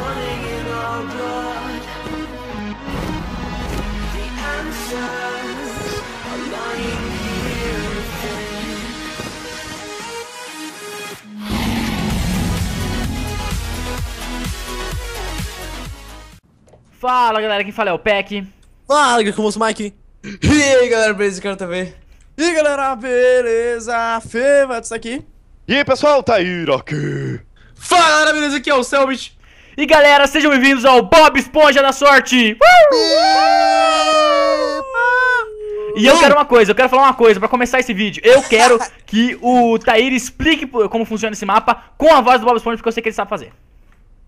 running in our blood. The answers are lying here Fala galera, quem fala é o Peck. Fala, que como o Mike. E aí galera, beleza? Quero também. E aí galera, beleza? Fê, vai estar aqui. E aí pessoal, tá aqui. Fala galera, beleza? Aqui é o Selbit. E galera, sejam bem-vindos ao Bob Esponja da Sorte! Uh! E eu quero uma coisa, eu quero falar uma coisa pra começar esse vídeo. Eu quero que o Tair explique como funciona esse mapa com a voz do Bob Esponja, porque eu sei que ele sabe fazer.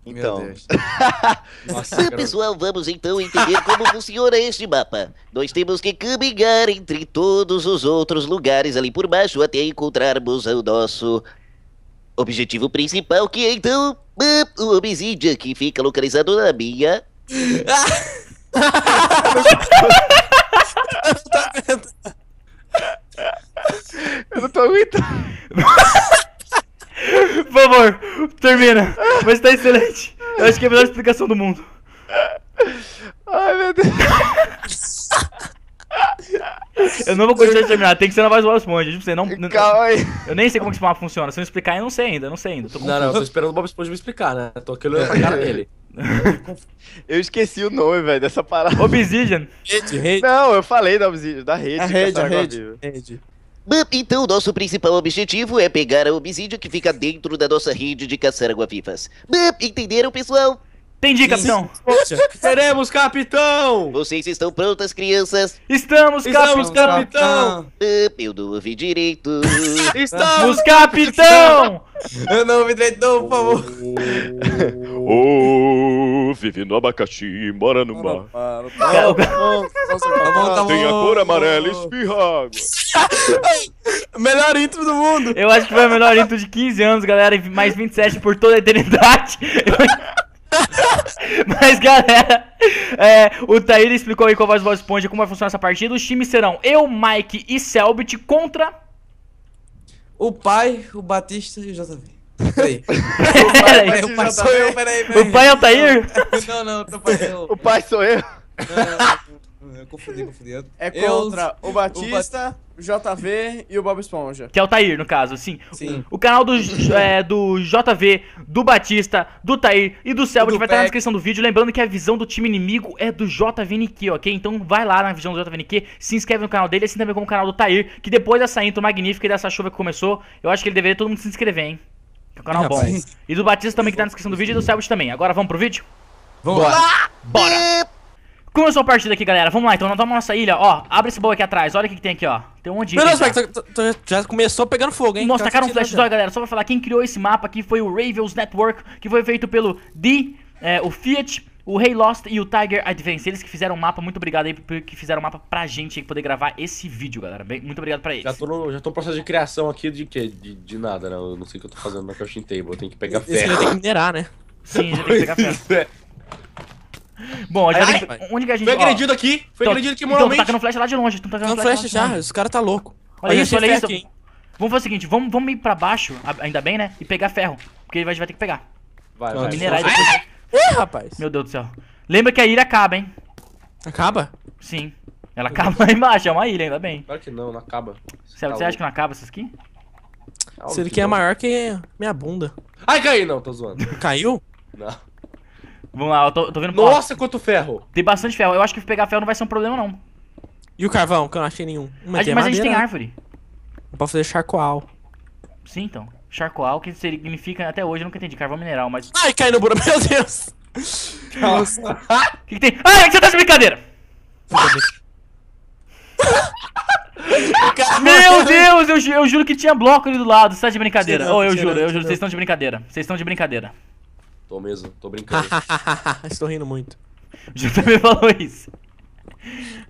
Então. Nossa, pessoal, vamos então entender como funciona este mapa. Nós temos que caminhar entre todos os outros lugares ali por baixo até encontrarmos o nosso objetivo principal, que é então o obsidian que fica localizado na minha. Eu não tô aguentando. Por favor, termina. Mas tá excelente. Eu acho que é a melhor explicação do mundo. Ai, meu Deus. Eu não vou conseguir terminar, tem que ser na voz do Bob Esponja. Tipo, você não, Calma aí. Eu nem sei como que esse mapa funciona. Se eu explicar, eu não sei ainda, não sei ainda. Tô não, não, tô esperando o Bob Esponja me explicar, né? Tô aqui olhando pra cara é. dele. Eu esqueci o nome, velho, dessa parada. Obsidian. Rede, rede. Não, eu falei da Obsidian, da rede. A rede, a rede, Então, nosso principal objetivo é pegar a obsídia que fica dentro da nossa rede de caçar água-vivas. Entenderam, pessoal? Entendi, capitão. Seremos capitão! Vocês estão prontas, crianças? Estamos, Estamos capitão! capitão. Ah, eu não ouvi direito. Estamos, capitão! Eu não ouvi direito, não, por favor. Oh, vive no abacaxi, mora no mar. Tá tá tá Tem a cor amarela, espirra água. Melhor intro do mundo. Eu acho que foi a melhor intro de 15 anos, galera, e mais 27 por toda a eternidade. Mas galera, é, o Taíra explicou aí com a voz do Voz Esponja como vai funcionar essa partida. Os times serão eu, Mike e Selbit contra. O pai, o Batista e o JV. Peraí. o pai, o sou eu, peraí, O pai é o Tair? Não, não, pai, eu. O pai sou eu? confundi, confundi. É, é contra o Batista, o JV e o Bob Esponja. Que é o Tair, no caso, sim. sim. O, o, canal do, é, do JV, do Batista, do Tair e do Selbit vai estar na descrição do vídeo. Lembrando que a visão do time inimigo é do JVNQ, ok? Então vai lá na visão do JVNQ, se inscreve no canal dele, assim também como o canal do Tair, que depois dessa intro magnífica e dessa chuva que começou, eu acho que ele deveria todo mundo se inscrever, hein? Que é um canal ah, bom. E do Batista também que tá na descrição do vídeo e do Selbit também. Agora vamos pro vídeo? Vamos Bora! lá! Bora! Começou a partida aqui, galera. Vamos lá, então. Nós vamos na nossa ilha. Ó, abre esse baú aqui atrás. Olha o que, que tem aqui, ó. Tem um monte de Meu Deus, já. já começou pegando fogo, hein? Nossa, tacaram um flash ó, galera. Só pra falar, quem criou esse mapa aqui foi o Ravels Network, que foi feito pelo D, é, o Fiat, o Rei hey Lost e o Tiger Advance. Eles que fizeram o mapa, muito obrigado aí que fizeram o mapa pra gente aí poder gravar esse vídeo, galera. Bem, muito obrigado pra eles. Já tô, no, já tô no processo de criação aqui de quê? De, de nada, né? Eu não sei o que eu tô fazendo na Couching Table. Eu tenho que pegar ferro. Esse tem que minerar, né? Sim, já tem que pegar ferro. É. Bom, a gente Ai, que a gente... Foi agredido ó, aqui, foi tô, então, agredido aqui moralmente. Então, tá tacando flash lá de longe. Então tá tacando flash já, os cara tá louco. Olha, isso, olha isso. vamos fazer o seguinte, vamos, vamos ir pra baixo, ainda bem, né? E pegar ferro, porque ele vai, vai ter que pegar. Vai, vai. Minerais depois... Ih, rapaz. Meu Deus do céu. Lembra que a ilha acaba, hein? Acaba? Sim. Ela acaba lá embaixo, é uma ilha, ainda bem. Claro que não, não acaba. Sério, tá você acha que não acaba essa aqui Se ele quer é maior que minha bunda. Ai, caiu! Não, tô zoando. Caiu? Não. Vamos lá, eu tô, tô vendo. Nossa, quanto ferro! Tem bastante ferro. Eu acho que pegar ferro não vai ser um problema, não. E o carvão, que eu não achei nenhum. Mas, a, mas a gente tem né? árvore. Eu posso fazer charcoal. Sim, então. Charcoal, que significa até hoje, eu nunca entendi. Carvão mineral, mas. Ai, caiu no buraco, meu Deus! Nossa. O que, que, tem? Ai, você tá de brincadeira! Meu Deus, eu, ju eu, juro que tinha bloco ali do lado, você tá de brincadeira. Tirando, oh, eu juro, eu juro, vocês estão de brincadeira. Vocês estão de brincadeira. Tô mesmo, tô brincando. Estou rindo muito. O JV falou isso.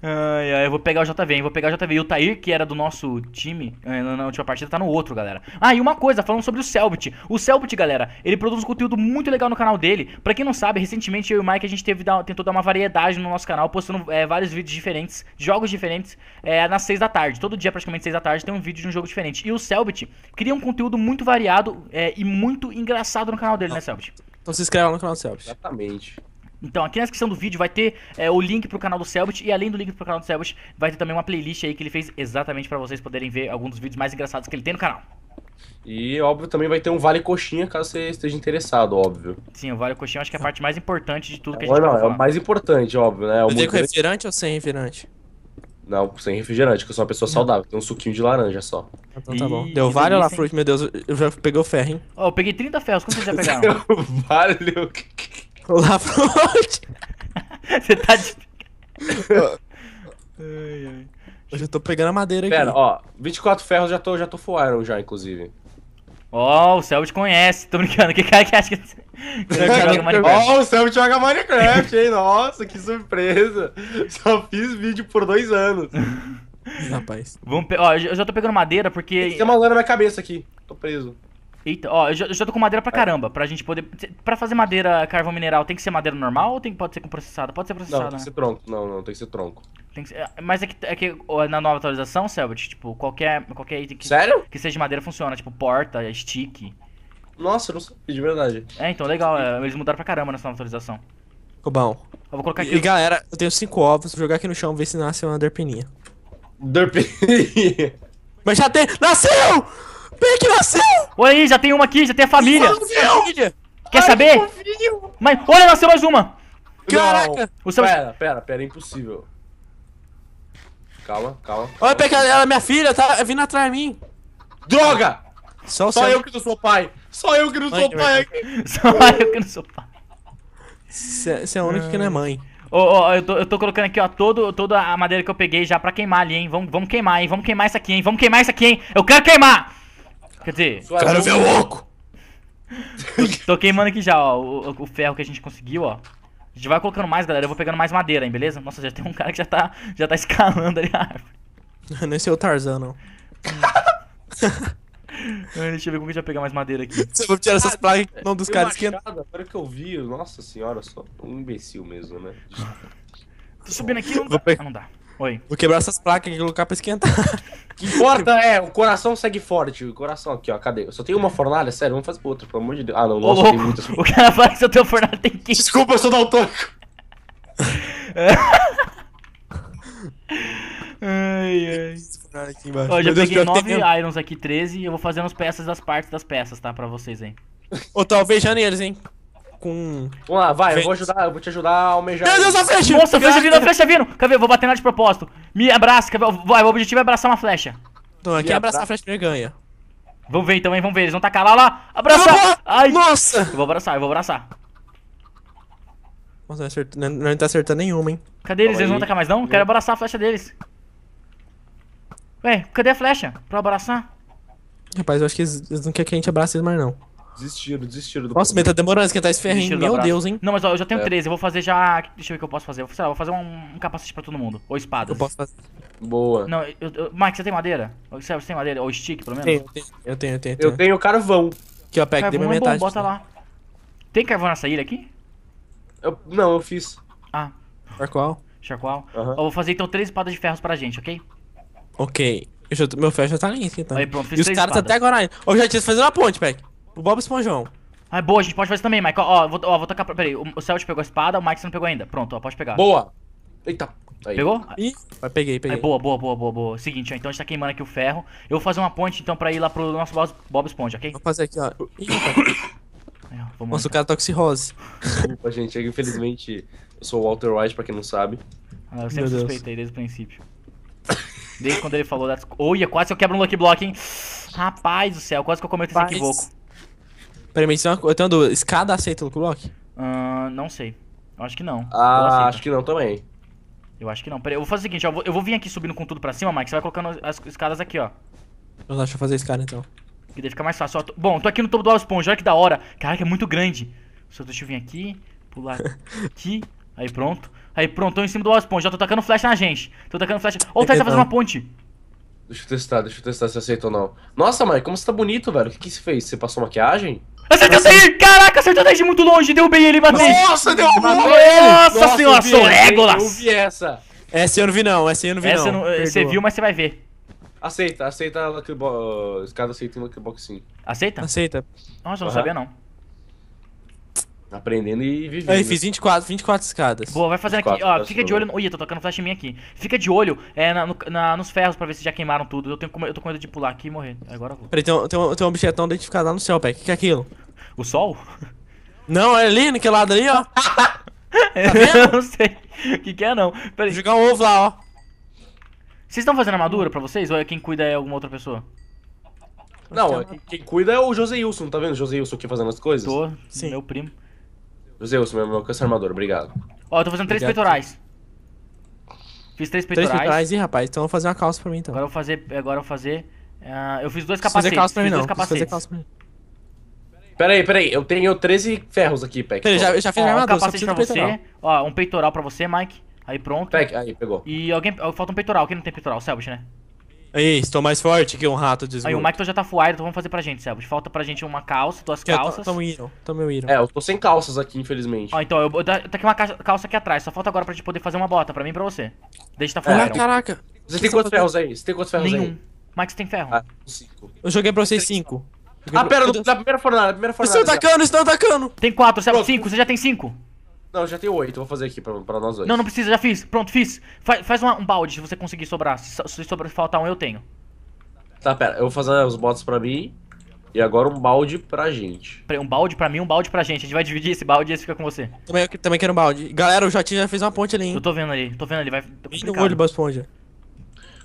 Ai, ai, eu vou pegar o JV, hein? Vou pegar o JV. E o Tair, que era do nosso time é, na última partida, tá no outro, galera. Ah, e uma coisa, falando sobre o Selbit. O Selbit, galera, ele produz um conteúdo muito legal no canal dele. Pra quem não sabe, recentemente eu e o Mike a gente teve, tentou dar uma variedade no nosso canal, postando é, vários vídeos diferentes, jogos diferentes, é, nas 6 da tarde. Todo dia, praticamente 6 da tarde, tem um vídeo de um jogo diferente. E o Selbit cria um conteúdo muito variado é, e muito engraçado no canal dele, né, ah, Selbit? Então se inscreva no canal do Selbit. Exatamente. Então, aqui na descrição do vídeo vai ter é, o link pro canal do Selbit e além do link pro canal do Selbit, vai ter também uma playlist aí que ele fez exatamente para vocês poderem ver alguns dos vídeos mais engraçados que ele tem no canal. E, óbvio, também vai ter um Vale Coxinha, caso você esteja interessado, óbvio. Sim, o Vale Coxinha acho que é a parte mais importante de tudo que a gente vai não, falar. É o mais importante, óbvio, né? É eu tenho com refrigerante ou sem refrigerante? Não, sem refrigerante, que eu sou uma pessoa saudável. Tem um suquinho de laranja só. Então tá bom. Deu vale lá, Fruit, meu Deus, eu já peguei o ferro, hein? Ó, oh, eu peguei 30 ferros, como você já pegaram? Valeu. Lá, Fruit. Você tá de... ai, ai. Eu já tô pegando a madeira aqui. Pera, ó, 24 ferros já tô, já tô full iron já, inclusive. Ó, oh, o Cell te conhece, tô brincando, que cara que acha que... Ó, o Sam joga Minecraft, hein? Nossa, que surpresa! Só fiz vídeo por dois anos. Rapaz. Vamos pe... Ó, eu já tô pegando madeira porque. Tem uma lã na minha cabeça aqui. Tô preso. Eita, ó, eu já, eu já tô com madeira pra é. caramba, pra gente poder. Pra fazer madeira carvão mineral, tem que ser madeira normal ou tem, pode ser com processada? Pode ser processada. Não, tem que né? ser tronco, não, não, tem que ser tronco. Tem que ser... É, mas é que, é que na nova atualização, Selvit, tipo, qualquer, qualquer item que, Sério? que seja madeira funciona, tipo porta, stick. Nossa, eu não sabia, de verdade. É, então, legal. É, eles mudaram pra caramba nessa atualização. Ficou bom. Eu vou colocar aqui. E galera, eu tenho cinco ovos, vou jogar aqui no chão, ver se nasce uma derpininha. Derpininha. Mas já tem. Nasceu! que nasceu! Olha aí, já tem uma aqui, já tem a família. Quer Ai, saber? Mas olha, nasceu mais uma! Caraca! Não, seu... Pera, pera, pera, é impossível. Calma, calma. calma. Olha, Pink, ela é minha filha, tá vindo atrás de mim. Droga! Só, Só eu que não sou pai. Só eu que não sou pai aqui. Só eu que não sou pai. Você é a única que não é mãe. Ô, oh, oh, eu, tô, eu tô colocando aqui, ó, todo, toda a madeira que eu peguei já pra queimar ali, hein. Vamos, vamos queimar, hein. Vamos queimar isso aqui, hein. Vamos queimar isso aqui, hein. Eu quero queimar! Quer dizer... Sua quero ver o oco! tô, tô, queimando aqui já, ó, o, o, ferro que a gente conseguiu, ó. A gente vai colocando mais, galera. Eu vou pegando mais madeira, hein, beleza? Nossa, já tem um cara que já tá, já tá escalando ali a árvore. Não é seu Tarzan, não. Deixa eu ver como que a gente vai pegar mais madeira aqui. Você vai tirar essas ah, placas ah, não dos caras esquentando. Agora que eu vi, nossa senhora, só um imbecil mesmo, né? Tô subindo aqui, não dá. Ah, não dá. Oi. Vou quebrar essas placas e colocar pra esquentar. que importa é, o coração segue forte. O coração aqui, ó, cadê? Eu só tenho uma fornalha? Sério, vamos fazer outra, pelo amor de Deus. Ah, não, nossa, tem muitas. O cara fala que se eu tenho fornalha tem que. Desculpa, eu sou daltônico. ai, ai aqui embaixo. Hoje eu peguei 9 tem... irons aqui, 13, e eu vou fazendo as peças das partes das peças, tá? Pra vocês aí. Ou beijando eles, hein? Com. Vamos lá, vai, eu vou ajudar, eu vou te ajudar a almejar. Meu Deus, a flecha! Nossa, a flecha vindo, a flecha vindo! Quer ver? Eu vou bater na de propósito. Me abraça, quer ver? Vai, o objetivo é abraçar uma flecha. Não, aqui é abraçar a flecha primeiro ganha. Vamos ver então, hein? Vamos ver. Eles vão tacar lá, lá. Abraçar! Ai! Nossa! Eu vou abraçar, eu vou abraçar. Nossa, não, acertou, não, não tá acertando nenhuma, hein? Cadê eles? eles aí. vão atacar mais, não? Quero abraçar a flecha deles. Ué, cadê a flecha? Pra abraçar? Rapaz, eu acho que eles, não querem que a gente abrace eles mais, não. Desistiram, desistiram do Nossa, mas tá demorando esquentar esse ferrinho. Meu Deus, hein? Não, mas ó, eu já tenho é. 13, eu vou fazer já. Deixa eu ver o que eu posso fazer. Eu, sei lá, vou fazer um, um, capacete pra todo mundo. Ou espadas. Eu posso fazer. Boa. Não, eu, eu... Mike, você tem madeira? Você, você tem madeira? Ou stick, pelo menos? Eu tenho, eu tenho, eu tenho. Eu tenho carvão. Aqui, ó, pega, dei uma é metade. bota lá. Tem carvão nessa ilha aqui? Eu, não, eu fiz. Ah. Charcoal. Charcoal. Uhum. Eu vou fazer então três espadas de ferros pra gente, ok? Ok. Eu já, meu ferro já tá ali, então. Aí, pronto, fiz e os caras tá até agora ainda. Ô, já tinha fazendo a ponte, Peck. O Bob Esponjão. Ah, boa, a gente pode fazer também, Mike. Ó, ó, vou, ó, vou tocar. Peraí, o Celt pegou a espada, o Mike você não pegou ainda. Pronto, ó, pode pegar. Boa! Eita. Aí. Pegou? Ih, ah, peguei, peguei. Aí, boa, boa, boa, boa, boa. Seguinte, ó, então a gente tá queimando aqui o ferro. Eu vou fazer uma ponte, então, pra ir lá pro nosso Bob Esponja, ok? Vou fazer aqui, ó. é, ó Nossa, o cara tá com rose. Desculpa, gente. É infelizmente, eu sou o Walter White, pra quem não sabe. Ah, eu sempre suspeitei desde o princípio. Desde quando ele falou das... Olha, quase que eu quebro um Lucky Block, hein? Rapaz do céu, quase que eu cometo esse equivoco. Peraí, uma coisa. Eu tenho dúvida. Escada aceita Lucky Block? Uh, não sei. Eu acho que não. Ah, acho que não também. Eu acho que não. Peraí, eu vou fazer o seguinte, ó. Eu vou, vir aqui subindo com tudo pra cima, Mike. Você vai colocando as escadas aqui, ó. acho que eu fazer a escada, então. Que daí fica mais fácil. Ó, tô... Bom, tô aqui no topo do esponja. Olha que da hora. Caraca, é muito grande. Só deixa eu vir aqui, pular aqui. Aí pronto. Aí pronto, tô em cima do Ospon, Já tô tacando flash na gente. Tô tacando flash. Ó, o Thais tá fazendo uma ponte. Deixa eu testar, deixa eu testar se aceita ou não. Nossa, mãe, como você tá bonito, velho. O que que você fez? Você passou maquiagem? Acertei assim... Caraca, acertou desde muito longe. deu bem ele e matei. Nossa, deu bem! ele. Nossa, Nossa senhora, sou Legolas. Eu vi essa. Essa eu não vi não, essa eu não vi essa não. Eh, você viu, mas você vai ver. Aceita, aceita a Lucky Box. Os eh, caras Lucky Box sim. Aceita? Aceita. Nossa, eu não uhum. sabia não. Aprendendo e vivendo. Aí, fiz 24, 24 escadas. Boa, vai fazendo aqui. Ó, fica de olho. No... Ih, tô tocando flash em mim aqui. Fica de olho é, na, na, nos ferros pra ver se já queimaram tudo. Eu, tenho, eu tô com medo de pular aqui e morrer. Agora vou. Peraí, tem um, tem, um, tem um objetão identificado lá no céu, pé. O que, que é aquilo? O sol? Não, é ali, naquele lado ali, ó. tá eu não sei. O que, que é, não. Peraí. Vou jogar um ovo lá, ó. Vocês estão fazendo armadura pra vocês? Ou é quem cuida é alguma outra pessoa? Não, é, quem cuida é o Joseilson, tá vendo? O Joseilson aqui fazendo as coisas. Tô, Sim. meu primo. Zeus, meu, meu alcance armador, obrigado. Ó, eu tô fazendo três Obrigado. peitorais. Fiz três Três peitorais. peitorais, ih, rapaz, então eu vou fazer uma calça pra mim, então. Agora eu vou fazer. Agora eu vou fazer. ah, eu fiz dois Preciso fazer capacetes. calça pra mim, fiz não. dois Preciso capacetes. Peraí, peraí, eu tenho 13 ferros aqui, Peck. Peraí, já, eu já fiz minha Ó, um só capacete preciso pra do peitoral. Ó, um peitoral pra você, Mike. Aí pronto. Peck, aí, pegou. E alguém. Falta um peitoral. Quem não tem peitoral? Selbit, né? Aí, estou mais forte que um rato de esgoto. Aí, o Mike já tá fuado, então vamos fazer pra gente, Sebos. Falta pra gente uma calça, duas que calças. Tamo indo, tamo indo. É, eu tô sem calças aqui, infelizmente. Ó, então, eu, eu, tá aqui uma calça aqui atrás. Só falta agora pra gente poder fazer uma bota, pra mim e pra você. Deixa tá fuado. É, ah, caraca. Você tem quantos ferros aí? Você tem quantos ferros Nenhum. aí? Nenhum. Mike, tem ferro? Ah, cinco. Eu joguei pra vocês cinco. Ah, pera, na primeira fornada, na primeira fornada. Estão atacando, estão atacando. Tem quatro, Sebos, cinco. Você já tem cinco. Não, já tenho oito, vou fazer aqui pra, pra nós dois. Não, não precisa, já fiz. Pronto, fiz. Faz, faz uma, um balde se você conseguir sobrar. Se, se sobrar, faltar um, eu tenho. Tá, pera, eu vou fazer os bots pra mim. E agora um balde pra gente. Um balde pra mim, um balde pra gente. A gente vai dividir esse balde e esse fica com você. Também, eu, também quero um balde. Galera, o Jotinho já fez uma ponte ali, hein? Eu tô vendo ali, tô vendo ali. Vai. Vem olho, Boss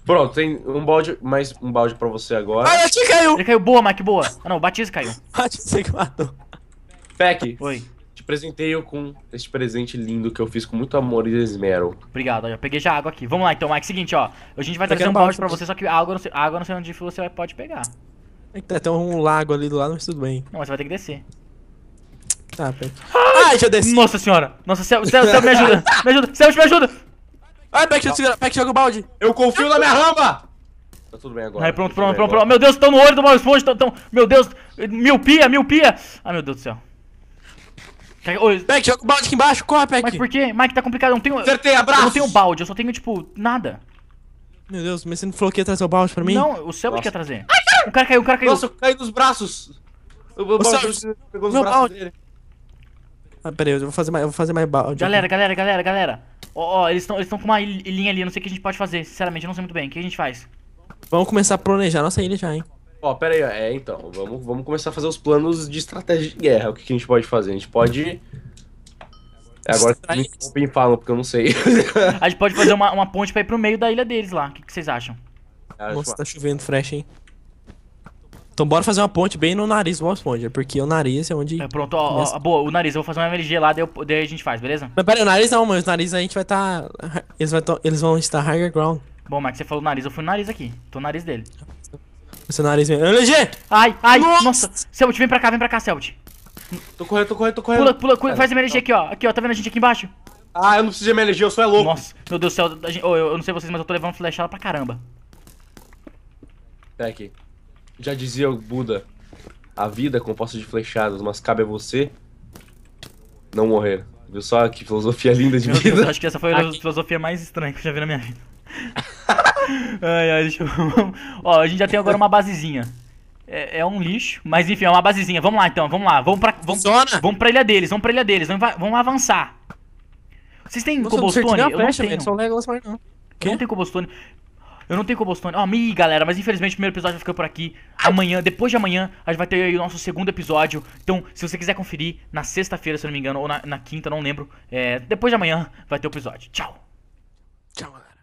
Pronto, tem um balde, mais um balde pra você agora. Ah, o caiu! Ele caiu, boa, Mike, boa. Ah, não, o Batista caiu. Batista que matou. Peck. Oi presenteio com este presente lindo que eu fiz com muito amor e esmero. Obrigado, já peguei já água aqui. Vamos lá então, Mike. Seguinte, ó. A gente vai trazer é um balde pra você, só que a água, não sei, água não sei onde você pode pegar. É que tá, tem um lago ali do lado, mas tudo bem. Não, mas você vai ter que descer. Tá, pera. Ai, já desci. Nossa senhora. Nossa, Céu, Céu, Céu, me ajuda. Me ajuda. Céu, me ajuda. Ai, Beck, joga o balde. Eu confio na minha rama. Tá tudo bem agora. Aí, pronto, tá pronto, pronto, pronto. Meu Deus, estão no olho do Mal Esponja. Tão, Meu Deus, miopia, miopia. Ai, ah, meu Deus do céu. Peck, joga o balde aqui embaixo, corre, Peck. Mas por quê? Mike, tá complicado, eu não tenho... Acertei, abraço. Eu não tenho balde, eu só tenho, tipo, nada. Meu Deus, mas você não falou que ia trazer o balde pra mim? Não, o Selbit quer ia trazer. Ai, cara. O cara caiu, o cara caiu. Nossa, eu caí nos braços. O, o, balde pegou nos braços balde. dele. Ah, peraí, eu vou fazer mais, eu vou fazer mais balde. É galera, galera, galera, galera. Ó, eles estão eles tão com uma ilhinha ali, eu não sei o que a gente pode fazer, sinceramente, eu não sei muito bem. O que a gente faz? Vamos começar a planejar nossa ilha já, hein. Ó, oh, pera aí, é, então, vamos, vamos começar a fazer os planos de estratégia de guerra. O que, que a gente pode fazer? A gente pode. É, agora me falam, tá porque eu não sei. a gente pode fazer uma, uma ponte pra ir pro meio da ilha deles lá. O que, que vocês acham? Nossa, tá chovendo fresh, hein? Então bora fazer uma ponte bem no nariz do Bob Esponja, porque o nariz é onde... É, pronto, ó, começa... ó, boa, o nariz, eu vou fazer uma MLG lá, daí, eu, daí a gente faz, beleza? Mas pera aí, o nariz não, mas o nariz a gente vai estar... Tá, eles, vai eles vão estar higher ground. Bom, mas você falou nariz, eu fui no nariz aqui, tô no nariz dele seu nariz mesmo. LG! Ai, ai, nossa! Celt, vem pra cá, vem pra cá, Celt. Tô correndo, tô correndo, tô correndo. Pula, pula, faz MLG aqui, ó. Aqui, ó, tá vendo a gente aqui embaixo? Ah, eu não preciso de MLG, eu sou é louco. Nossa, meu Deus do céu, gente, oh, eu, eu, não sei vocês, mas eu tô levando flechada pra caramba. Pera aqui. Já dizia o Buda, a vida é composta de flechadas, mas cabe a você não morrer. Viu só que filosofia linda de meu vida? Deus, acho que essa foi a filosofia mais estranha que eu já vi na minha vida. ai, ai, deixa eu... Ó, a gente já tem agora uma basezinha. É, é, um lixo, mas enfim, é uma basezinha. Vamos lá então, vamos lá. Vamos pra, vamos, vamos pra ilha deles, vamos pra ilha deles, vamos, vamos avançar. Vocês têm Nossa, cobblestone? Eu não tenho. Eu não. tenho cobblestone. Eu não tenho cobblestone. Ó, oh, galera, mas infelizmente o primeiro episódio ficou por aqui. Amanhã, depois de amanhã, a gente vai ter o nosso segundo episódio. Então, se você quiser conferir, na sexta-feira, se eu não me engano, ou na, na quinta, não lembro. É, depois de amanhã vai ter o episódio. Tchau. Tchau,